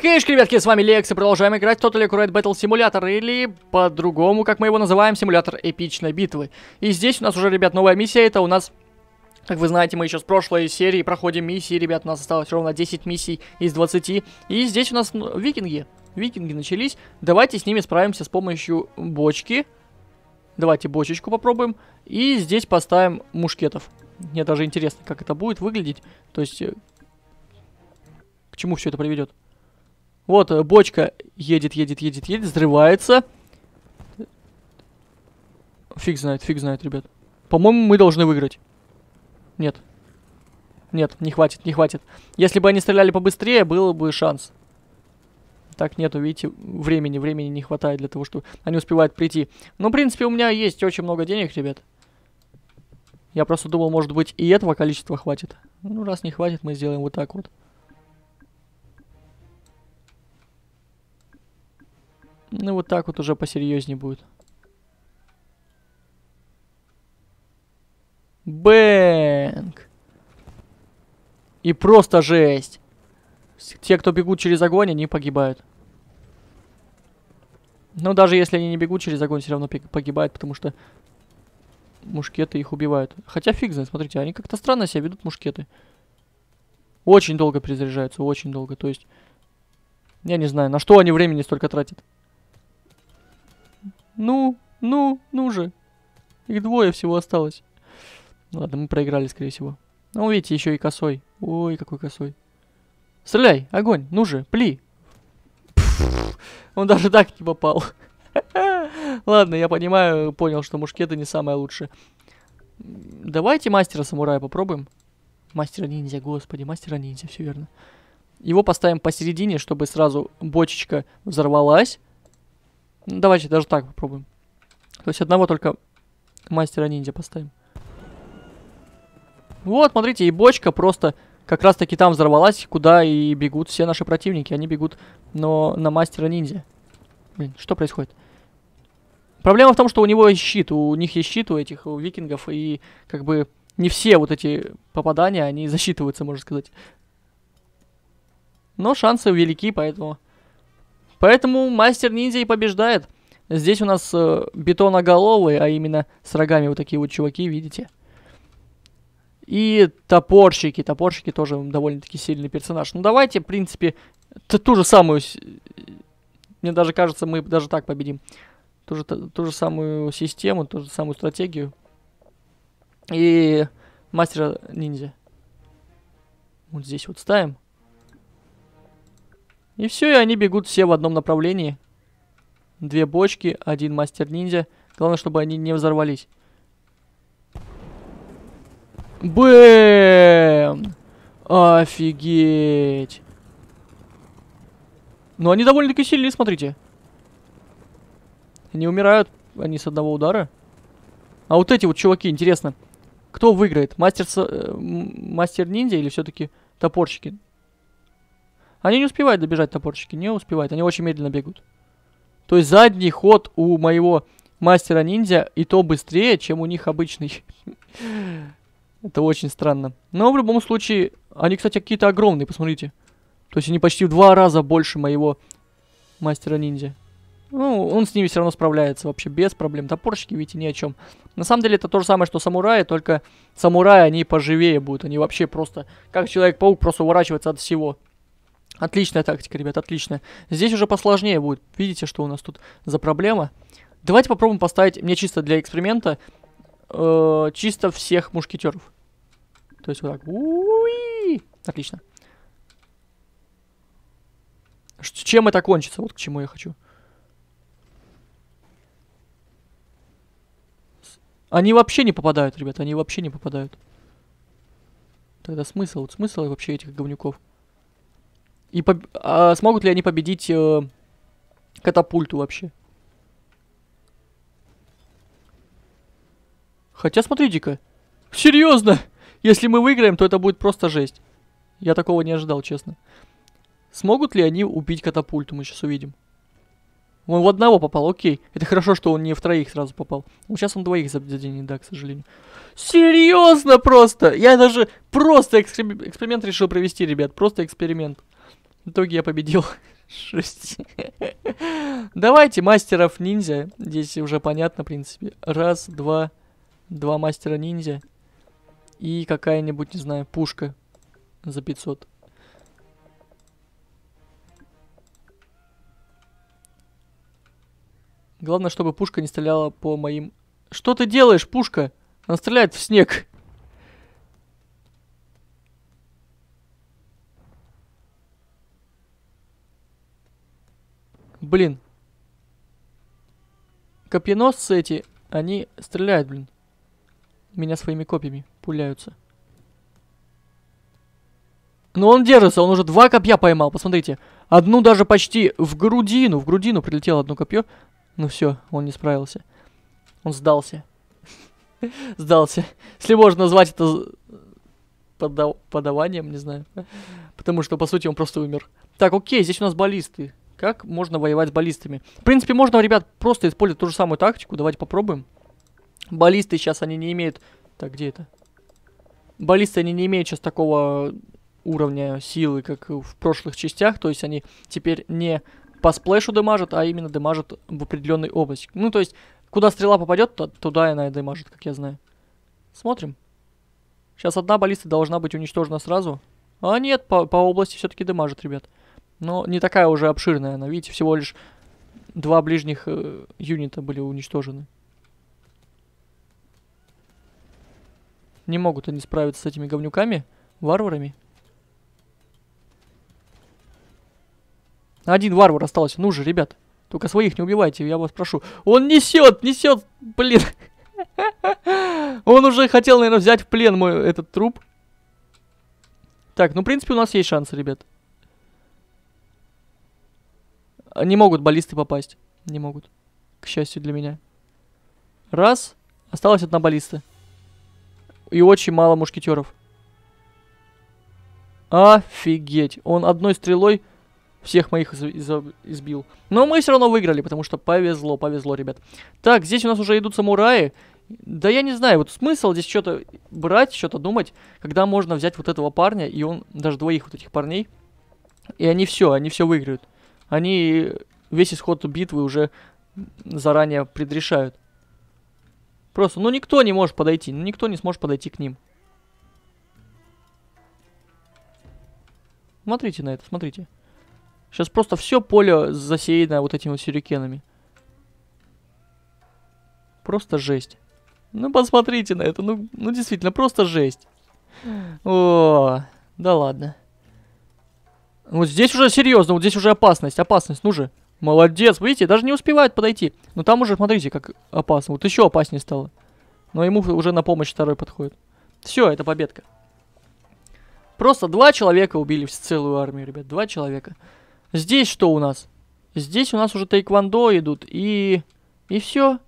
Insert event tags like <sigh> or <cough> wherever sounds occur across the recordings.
Хейшки, ребятки, с вами Лекс и продолжаем играть в Total Accurate Battle Simulator, или по-другому, как мы его называем, симулятор эпичной битвы. И здесь у нас уже, ребят, новая миссия, это у нас, как вы знаете, мы еще с прошлой серии проходим миссии, ребят, у нас осталось ровно 10 миссий из 20, и здесь у нас ну, викинги, викинги начались, давайте с ними справимся с помощью бочки, давайте бочечку попробуем, и здесь поставим мушкетов. Мне даже интересно, как это будет выглядеть, то есть, э, к чему все это приведет. Вот, э, бочка едет, едет, едет, едет, взрывается. Фиг знает, фиг знает, ребят. По-моему, мы должны выиграть. Нет. Нет, не хватит, не хватит. Если бы они стреляли побыстрее, был бы шанс. Так, нету, видите, времени, времени не хватает для того, чтобы они успевают прийти. Ну, в принципе, у меня есть очень много денег, ребят. Я просто думал, может быть, и этого количества хватит. Ну, раз не хватит, мы сделаем вот так вот. Ну, вот так вот уже посерьезнее будет. Бэнк! И просто жесть! Те, кто бегут через огонь, они погибают. Но ну, даже если они не бегут через огонь, все равно погибают, потому что мушкеты их убивают. Хотя фиг знает, смотрите, они как-то странно себя ведут, мушкеты. Очень долго перезаряжаются, очень долго. То есть, я не знаю, на что они времени столько тратят. Ну, ну, ну же. Их двое всего осталось. Ладно, мы проиграли, скорее всего. Ну, видите, еще и косой. Ой, какой косой. Стреляй, огонь, ну же, пли. он даже так не попал. <laughs> Ладно, я понимаю, понял, что мушкеты не самое лучшее. Давайте мастера самурая попробуем. Мастера ниндзя, господи, мастера ниндзя, все верно. Его поставим посередине, чтобы сразу бочечка взорвалась. Ну, давайте даже так попробуем. То есть одного только мастера ниндзя поставим. Вот, смотрите, и бочка просто как раз-таки там взорвалась, куда и бегут все наши противники. Они бегут но на мастера ниндзя. Блин, что происходит? Проблема в том, что у него есть щит. У них есть щит, у этих у викингов. И как бы не все вот эти попадания, они засчитываются, можно сказать. Но шансы велики, поэтому... Поэтому мастер-ниндзя и побеждает. Здесь у нас э, бетоноголовые, а именно с рогами вот такие вот чуваки, видите? И топорщики. Топорщики тоже довольно-таки сильный персонаж. Ну давайте, в принципе, ту же самую... Мне даже кажется, мы даже так победим. Ту же, ту, же самую систему, ту же самую стратегию. И мастера ниндзя. Вот здесь вот ставим. И все, и они бегут все в одном направлении. Две бочки, один мастер-ниндзя. Главное, чтобы они не взорвались. Бэм! Офигеть! Но они довольно-таки сильные, смотрите. Не умирают они с одного удара. А вот эти вот чуваки, интересно, кто выиграет? Мастер, э, мастер ниндзя или все-таки топорщики? Они не успевают добежать, топорчики, не успевают. Они очень медленно бегут. То есть задний ход у моего мастера-ниндзя и то быстрее, чем у них обычный. <laughs> Это очень странно. Но в любом случае, они, кстати, какие-то огромные, посмотрите. То есть они почти в два раза больше моего мастера-ниндзя. Ну, он с ними все равно справляется вообще без проблем. Топорщики, видите, ни о чем. На самом деле это то же самое, что самураи, только самураи, они поживее будут. Они вообще просто, как Человек-паук, просто уворачиваются от всего. Отличная тактика, ребят, отличная. Здесь уже посложнее будет. Видите, что у нас тут за проблема? Давайте попробуем поставить, мне чисто для эксперимента, э, чисто всех мушкетеров. То есть вот так. Уи! Отлично. Ш чем это кончится? Вот к чему я хочу. Они вообще не попадают, ребят, они вообще не попадают. Тогда смысл, вот смысл вообще этих говнюков. И поб... а смогут ли они победить э... катапульту вообще? Хотя, смотрите-ка. Серьезно! Если мы выиграем, то это будет просто жесть. Я такого не ожидал, честно. Смогут ли они убить катапульту? Мы сейчас увидим. Он в одного попал, окей. Это хорошо, что он не в троих сразу попал. Ну, сейчас он двоих заденет, да, к сожалению. Серьезно просто! Я даже просто эксперимент решил провести, ребят. Просто эксперимент. В итоге я победил. <laughs> шесть. Давайте мастеров ниндзя. Здесь уже понятно, в принципе. Раз, два, два мастера ниндзя. И какая-нибудь, не знаю, пушка за 500. Главное, чтобы пушка не стреляла по моим... Что ты делаешь, пушка? Она стреляет в снег. блин. Копьеносцы эти, они стреляют, блин. Меня своими копьями пуляются. Но он держится, он уже два копья поймал, посмотрите. Одну даже почти в грудину, в грудину прилетело одно копье. Ну все, он не справился. Он сдался. <laughs> Сдался. Если можно назвать это подаванием, не знаю. Потому что, по сути, он просто умер. Так, окей, здесь у нас баллисты. Как можно воевать с баллистами? В принципе, можно, ребят, просто использовать ту же самую тактику. Давайте попробуем. Баллисты сейчас, они не имеют... Так, где это? Баллисты, они не имеют сейчас такого уровня силы, как в прошлых частях. То есть они теперь не по сплэшу дымажат, а именно дымажат в определенной области. Ну, то есть, куда стрела попадет, то, туда она и дымажит, как я знаю. Смотрим. Сейчас одна баллиста должна быть уничтожена сразу. А нет, по, по области все-таки дымажит, ребят. Но не такая уже обширная она. Видите, всего лишь два ближних э, юнита были уничтожены. Не могут они справиться с этими говнюками, варварами. Один варвар остался. Ну же, ребят. Только своих не убивайте, я вас прошу. Он несет, несет, блин. <laughs> Он уже хотел, наверное, взять в плен мой этот труп. Так, ну, в принципе, у нас есть шанс, ребят. Не могут баллисты попасть. Не могут. К счастью для меня. Раз. осталось одна баллиста. И очень мало мушкетеров. Офигеть. Он одной стрелой всех моих из из избил. Но мы все равно выиграли, потому что повезло, повезло, ребят. Так, здесь у нас уже идут самураи. Да я не знаю, вот смысл здесь что-то брать, что-то думать, когда можно взять вот этого парня, и он, даже двоих вот этих парней, и они все, они все выиграют они весь исход битвы уже заранее предрешают. Просто, ну никто не может подойти, ну никто не сможет подойти к ним. Смотрите на это, смотрите. Сейчас просто все поле засеяно вот этими вот сюрикенами. Просто жесть. Ну посмотрите на это, ну, ну действительно, просто жесть. О, да ладно. Вот здесь уже серьезно, вот здесь уже опасность, опасность, ну же. Молодец, видите, даже не успевает подойти. Но там уже, смотрите, как опасно. Вот еще опаснее стало. Но ему уже на помощь второй подходит. Все, это победка. Просто два человека убили всю целую армию, ребят. Два человека. Здесь что у нас? Здесь у нас уже тайквандо идут. И... И все.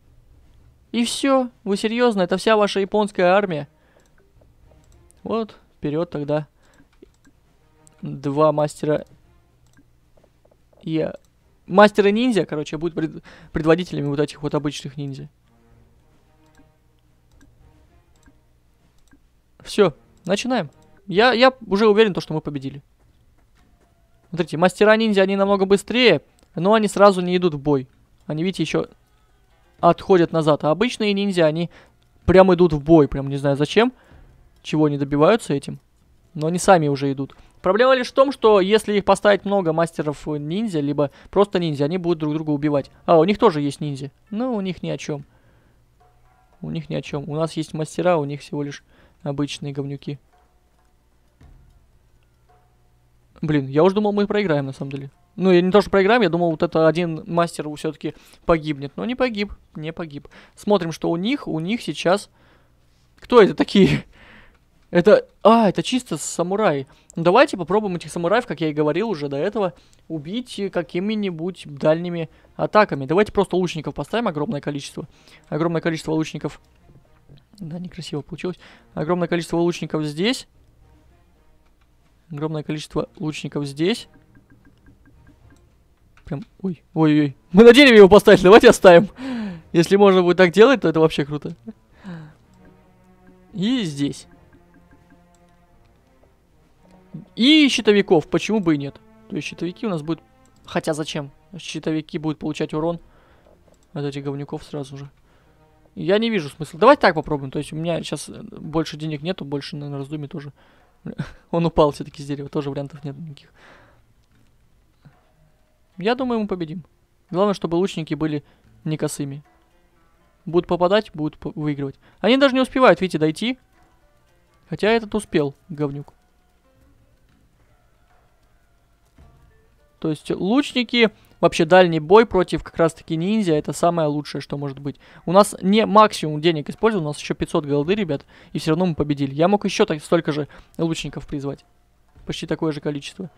И все. Вы серьезно? Это вся ваша японская армия? Вот, вперед тогда. Два мастера... и Мастера ниндзя, короче, будут пред... предводителями вот этих вот обычных ниндзя. Все, начинаем. Я, я уже уверен, то, что мы победили. Смотрите, мастера ниндзя, они намного быстрее, но они сразу не идут в бой. Они, видите, еще отходят назад. А обычные ниндзя, они прям идут в бой. Прям не знаю зачем, чего они добиваются этим. Но они сами уже идут. Проблема лишь в том, что если их поставить много мастеров ниндзя, либо просто ниндзя, они будут друг друга убивать. А, у них тоже есть ниндзя. Но ну, у них ни о чем. У них ни о чем. У нас есть мастера, у них всего лишь обычные говнюки. Блин, я уже думал, мы проиграем, на самом деле. Ну, я не то, что проиграем, я думал, вот это один мастер все-таки погибнет. Но не погиб, не погиб. Смотрим, что у них. У них сейчас... Кто это такие? Это... А, это чисто самурай. Ну, давайте попробуем этих самураев, как я и говорил уже до этого, убить какими-нибудь дальними атаками. Давайте просто лучников поставим огромное количество. Огромное количество лучников. Да, некрасиво получилось. Огромное количество лучников здесь. Огромное количество лучников здесь. Прям... Ой, ой-ой. Мы на дереве его поставили, давайте оставим. Если можно будет так делать, то это вообще круто. И здесь. И щитовиков, почему бы и нет. То есть щитовики у нас будут... Хотя зачем? Щитовики будут получать урон от этих говнюков сразу же. Я не вижу смысла. Давайте так попробуем. То есть у меня сейчас э, больше денег нету, больше, на раздумье тоже. <laughs> Он упал все-таки с дерева, тоже вариантов нет никаких. Я думаю, мы победим. Главное, чтобы лучники были не косыми. Будут попадать, будут выигрывать. Они даже не успевают, видите, дойти. Хотя этот успел, говнюк. То есть лучники, вообще дальний бой против как раз-таки ниндзя, это самое лучшее, что может быть. У нас не максимум денег использовал, у нас еще 500 голды, ребят, и все равно мы победили. Я мог еще так, столько же лучников призвать. Почти такое же количество.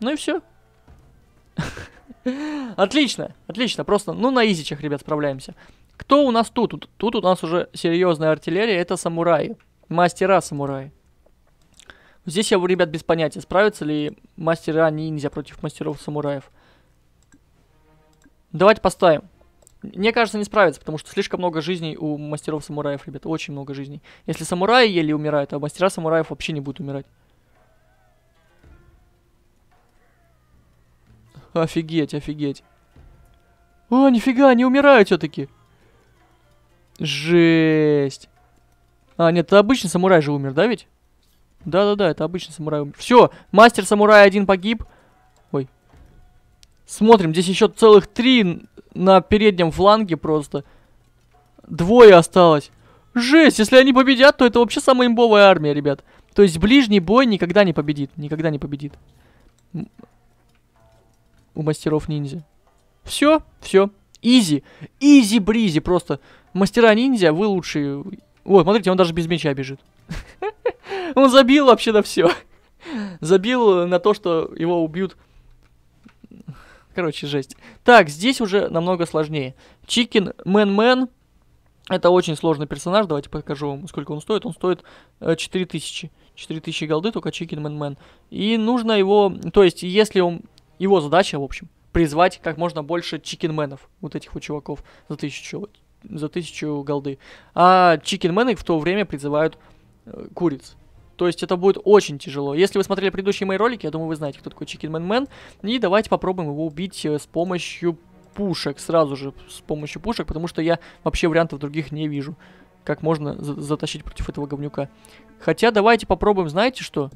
Ну и все. <laughs> Отлично, отлично, просто, ну на изичах, ребят, справляемся. Кто у нас тут? Тут у нас уже серьезная артиллерия, это самураи. Мастера самураи. Здесь я, ребят, без понятия, справятся ли мастера ниндзя против мастеров самураев. Давайте поставим. Мне кажется, не справится, потому что слишком много жизней у мастеров самураев, ребят. Очень много жизней. Если самураи еле умирают, а мастера самураев вообще не будут умирать. Офигеть, офигеть. О, а, нифига, они умирают все-таки. Жесть. А, нет, это обычный самурай же умер, да ведь? Да-да-да, это обычный самурай. Все, мастер самурая один погиб. Ой. Смотрим, здесь еще целых три на переднем фланге просто. Двое осталось. Жесть, если они победят, то это вообще самая имбовая армия, ребят. То есть ближний бой никогда не победит. Никогда не победит. У мастеров ниндзя. Все, все. Изи. Изи-бризи просто. Мастера ниндзя, вы лучшие. Ой, смотрите, он даже без меча бежит. Он забил вообще на все. Забил на то, что его убьют. Короче, жесть. Так, здесь уже намного сложнее. Чикен Мэн Мэн. Это очень сложный персонаж. Давайте покажу вам, сколько он стоит. Он стоит 4000. Э, 4000 голды, только Чикен Мэн Мэн. И нужно его... То есть, если он... Его задача, в общем, призвать как можно больше чикенменов, вот этих вот чуваков, за тысячу, за тысячу голды. А чикенмены в то время призывают э, куриц. То есть это будет очень тяжело. Если вы смотрели предыдущие мои ролики, я думаю, вы знаете, кто такой Чикен Мэн Мэн. И давайте попробуем его убить э, с помощью пушек, сразу же с помощью пушек, потому что я вообще вариантов других не вижу. Как можно за затащить против этого говнюка. Хотя давайте попробуем, знаете что?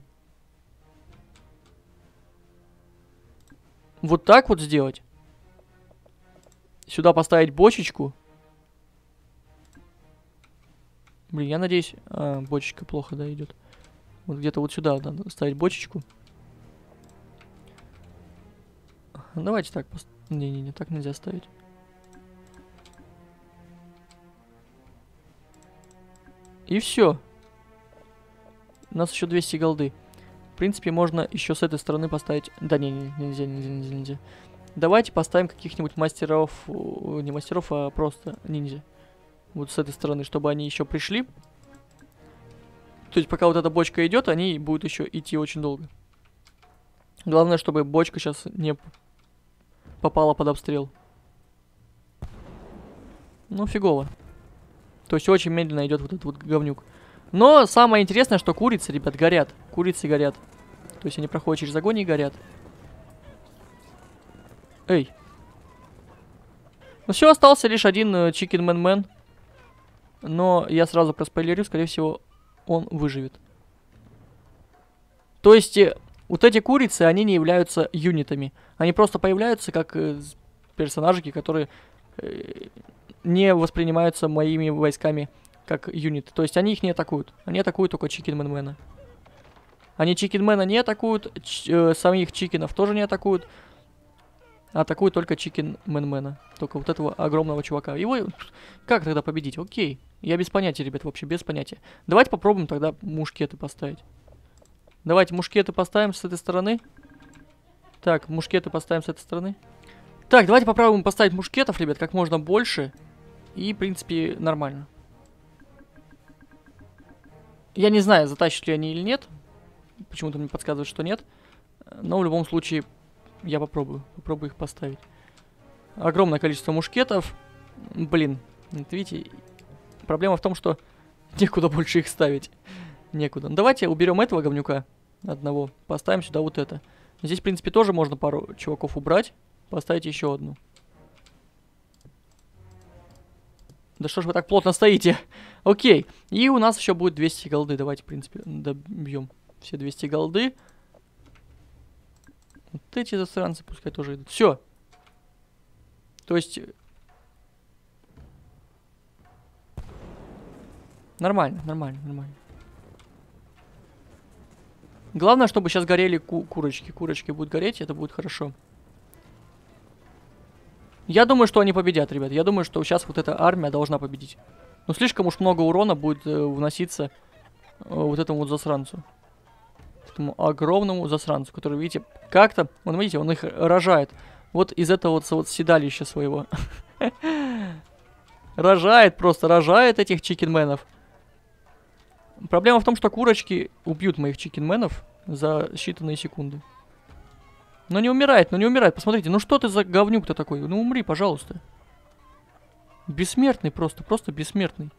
Вот так вот сделать. Сюда поставить бочечку. Блин, я надеюсь... А, бочечка плохо, да, идет. Вот где-то вот сюда надо ставить бочечку. Давайте так. Не-не-не, так нельзя ставить. И все. У нас еще 200 голды. В принципе, можно еще с этой стороны поставить... Да, не, не, нельзя, нельзя, нельзя, нельзя. Давайте поставим каких-нибудь мастеров... Э, не мастеров, а просто ниндзя. Вот с этой стороны, чтобы они еще пришли. То есть пока вот эта бочка идет, они будут еще идти очень долго. Главное, чтобы бочка сейчас не попала под обстрел. Ну, фигово. То есть очень медленно идет вот этот вот говнюк. Но самое интересное, что курицы, ребят, горят. Курицы горят. То есть они проходят через огонь и горят. Эй. Ну все, остался лишь один э, Chicken Man Man. Но я сразу проспойлерю, скорее всего, он выживет. То есть, э, вот эти курицы, они не являются юнитами. Они просто появляются как э, персонажики, которые э, не воспринимаются моими войсками как юнит. То есть они их не атакуют. Они атакуют только Чикенменмена. Они Чикенмена не атакуют, э, самих Чикенов тоже не атакуют. А атакуют только Чикенменмена. Только вот этого огромного чувака. Его как тогда победить? Окей. Я без понятия, ребят, вообще без понятия. Давайте попробуем тогда мушкеты поставить. Давайте мушкеты поставим с этой стороны. Так, мушкеты поставим с этой стороны. Так, давайте попробуем поставить мушкетов, ребят, как можно больше. И, в принципе, нормально. Я не знаю, затащат ли они или нет. Почему-то мне подсказывают, что нет. Но в любом случае, я попробую. Попробую их поставить. Огромное количество мушкетов. Блин, вот видите, Проблема в том, что некуда больше их ставить. Некуда. Ну, давайте уберем этого говнюка одного. Поставим сюда вот это. Здесь, в принципе, тоже можно пару чуваков убрать. Поставить еще одну. Да что ж вы так плотно стоите? Окей. И у нас еще будет 200 голды. Давайте, в принципе, добьем все 200 голды. Вот эти засранцы пускай тоже идут. Все. То есть Нормально, нормально, нормально. Главное, чтобы сейчас горели ку курочки. Курочки будут гореть, это будет хорошо. Я думаю, что они победят, ребят. Я думаю, что сейчас вот эта армия должна победить. Но ну, слишком уж много урона будет э, вноситься э, вот этому вот засранцу. Этому огромному засранцу, который, видите, как-то... Вон, видите, он их рожает. Вот из этого вот, вот седалища своего. <laughs> Рожает просто, рожает этих чикенменов. Проблема в том, что курочки убьют моих чикенменов за считанные секунды. Но не умирает, но не умирает. Посмотрите, ну что ты за говнюк-то такой? Ну умри, пожалуйста. Бессмертный просто, просто бессмертный.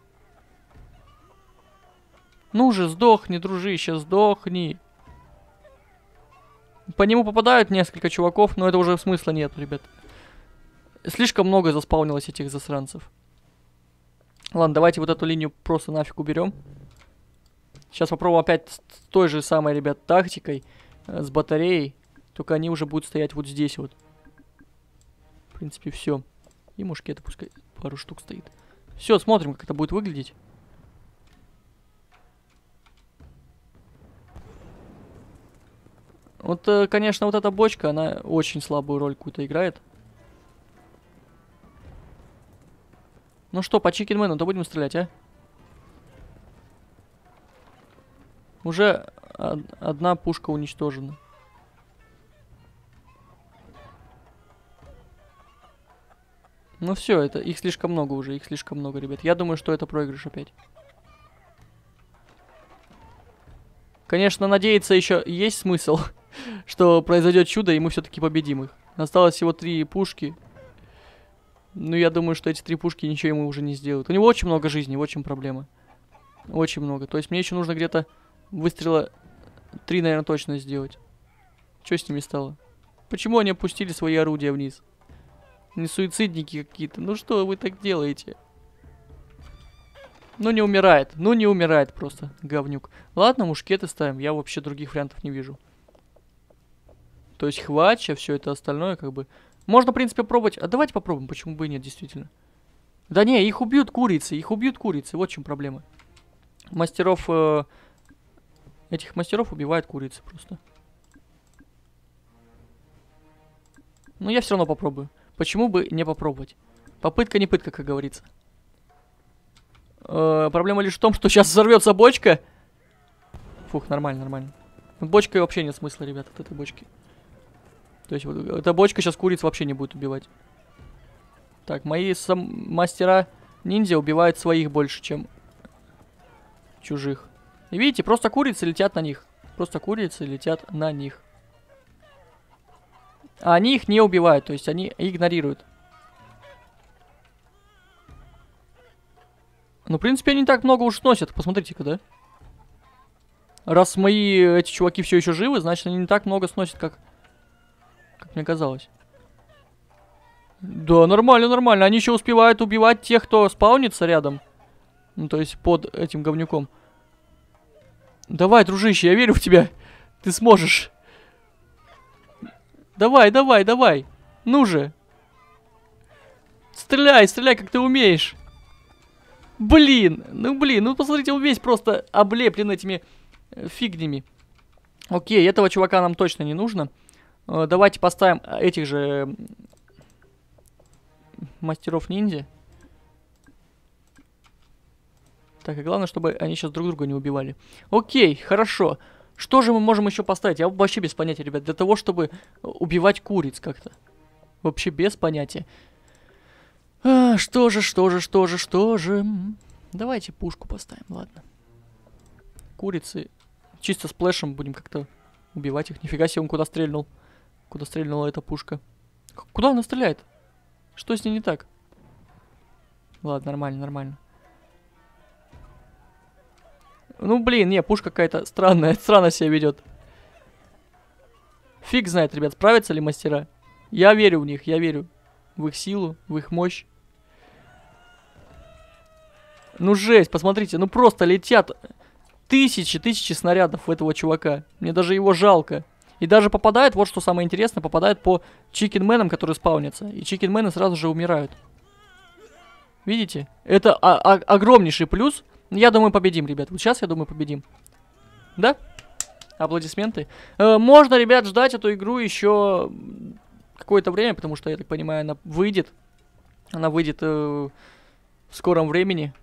Ну же, сдохни, дружище, сдохни. По нему попадают несколько чуваков, но это уже смысла нет, ребят. Слишком много заспаунилось этих засранцев. Ладно, давайте вот эту линию просто нафиг уберем. Сейчас попробую опять с той же самой, ребят, тактикой, э, с батареей. Только они уже будут стоять вот здесь вот. В принципе, все. И мушкеты пускай пару штук стоит. Все, смотрим, как это будет выглядеть. Вот, э, конечно, вот эта бочка, она очень слабую роль какую-то играет. Ну что, по Чикенмену-то будем стрелять, а? Уже одна пушка уничтожена. Ну все, это их слишком много уже, их слишком много, ребят. Я думаю, что это проигрыш опять. Конечно, надеяться еще есть смысл, <laughs> что произойдет чудо, и мы все-таки победим их. Осталось всего три пушки. Ну, я думаю, что эти три пушки ничего ему уже не сделают. У него очень много жизни, очень проблемы, Очень много. То есть мне еще нужно где-то Выстрела три, наверное, точно сделать. Что с ними стало? Почему они опустили свои орудия вниз? Не суицидники какие-то. Ну что вы так делаете? Ну не умирает. Ну не умирает просто, говнюк. Ладно, мушкеты ставим. Я вообще других вариантов не вижу. То есть хвача, все это остальное как бы... Можно, в принципе, пробовать... А давайте попробуем, почему бы и нет, действительно. Да не, их убьют курицы, их убьют курицы. Вот в чем проблема. Мастеров... Э Этих мастеров убивает курицы просто. Но ну, я все равно попробую. Почему бы не попробовать? Попытка не пытка, как говорится. Э, проблема лишь в том, что сейчас взорвется бочка. Фух, нормально, нормально. Ну, бочкой вообще нет смысла, ребят, от этой бочки. То есть вот, эта бочка сейчас куриц вообще не будет убивать. Так, мои мастера ниндзя убивают своих больше, чем чужих. И видите, просто курицы летят на них. Просто курицы летят на них. А они их не убивают, то есть они игнорируют. Ну, в принципе, они так много уж носят. Посмотрите-ка, да? Раз мои эти чуваки все еще живы, значит, они не так много сносят, как, как мне казалось. Да, нормально, нормально. Они еще успевают убивать тех, кто спаунится рядом. Ну, то есть под этим говнюком. Давай, дружище, я верю в тебя. Ты сможешь. Давай, давай, давай. Ну же. Стреляй, стреляй, как ты умеешь. Блин, ну блин, ну посмотрите, он весь просто облеплен этими э, фигнями. Окей, этого чувака нам точно не нужно. Э, давайте поставим э, этих же мастеров ниндзя. Так, и главное, чтобы они сейчас друг друга не убивали. Окей, хорошо. Что же мы можем еще поставить? Я вообще без понятия, ребят. Для того, чтобы э, убивать куриц как-то. Вообще без понятия. А, что же, что же, что же, что же. Давайте пушку поставим, ладно. Курицы. Чисто сплэшем будем как-то убивать их. Нифига себе, он куда стрельнул. Куда стрельнула эта пушка. К куда она стреляет? Что с ней не так? Ладно, нормально, нормально. Ну, блин, не, пушка какая-то странная, <laughs> странно себя ведет. Фиг знает, ребят, справятся ли мастера. Я верю в них, я верю. В их силу, в их мощь. Ну, жесть, посмотрите, ну просто летят тысячи, тысячи снарядов у этого чувака. Мне даже его жалко. И даже попадает, вот что самое интересное, попадает по чикенменам, которые спаунятся. И чикенмены сразу же умирают. Видите? Это огромнейший плюс ну, я думаю, победим, ребят. Вот сейчас, я думаю, победим. Да? Аплодисменты. Э, можно, ребят, ждать эту игру еще какое-то время, потому что, я так понимаю, она выйдет. Она выйдет э, в скором времени.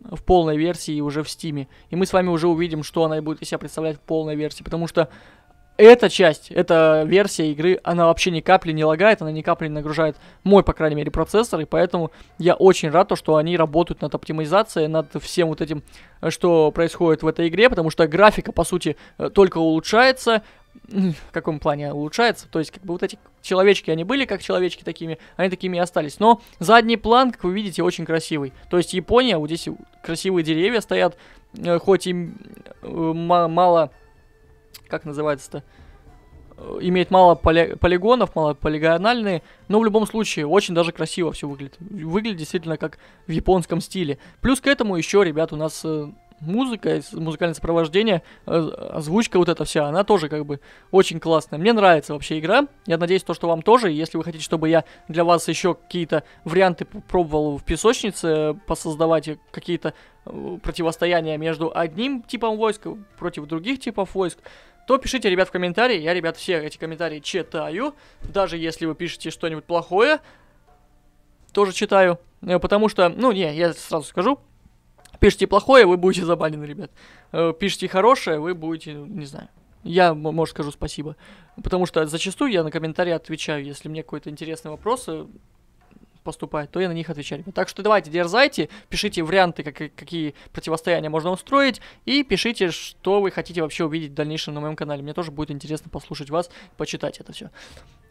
В полной версии уже в Стиме. И мы с вами уже увидим, что она будет из себя представлять в полной версии. Потому что эта часть, эта версия игры, она вообще ни капли не лагает, она ни капли не нагружает мой, по крайней мере, процессор, и поэтому я очень рад, то, что они работают над оптимизацией, над всем вот этим, э, что происходит в этой игре, потому что графика, по сути, э, только улучшается, в каком плане улучшается. То есть, как бы вот эти человечки, они были как человечки такими, они такими и остались. Но задний план, как вы видите, очень красивый. То есть Япония, вот здесь красивые деревья стоят, э, хоть и мало как называется-то, э, имеет мало поли полигонов, мало полигональные, но в любом случае очень даже красиво все выглядит. Выглядит действительно как в японском стиле. Плюс к этому еще, ребят, у нас э, музыка, музыкальное сопровождение, э, озвучка вот эта вся, она тоже как бы очень классная. Мне нравится вообще игра. Я надеюсь, то, что вам тоже. Если вы хотите, чтобы я для вас еще какие-то варианты пробовал в песочнице, э, посоздавать какие-то э, противостояния между одним типом войск против других типов войск, то пишите, ребят, в комментарии. Я, ребят, все эти комментарии читаю. Даже если вы пишете что-нибудь плохое, тоже читаю. Потому что, ну, не, я сразу скажу, Пишите плохое, вы будете забанены, ребят. Э, пишите хорошее, вы будете, не знаю. Я, может, скажу спасибо. Потому что зачастую я на комментарии отвечаю, если мне какой-то интересный вопрос э, поступает, то я на них отвечаю, ребят. Так что давайте, дерзайте, пишите варианты, как, э, какие противостояния можно устроить, и пишите, что вы хотите вообще увидеть в дальнейшем на моем канале. Мне тоже будет интересно послушать вас, почитать это все.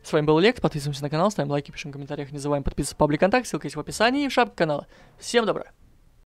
С вами был Лект, подписываемся на канал, ставим лайки, пишем в комментариях, не забываем подписываться в паблик контакт, ссылка есть в описании и в шапке канала. Всем добра!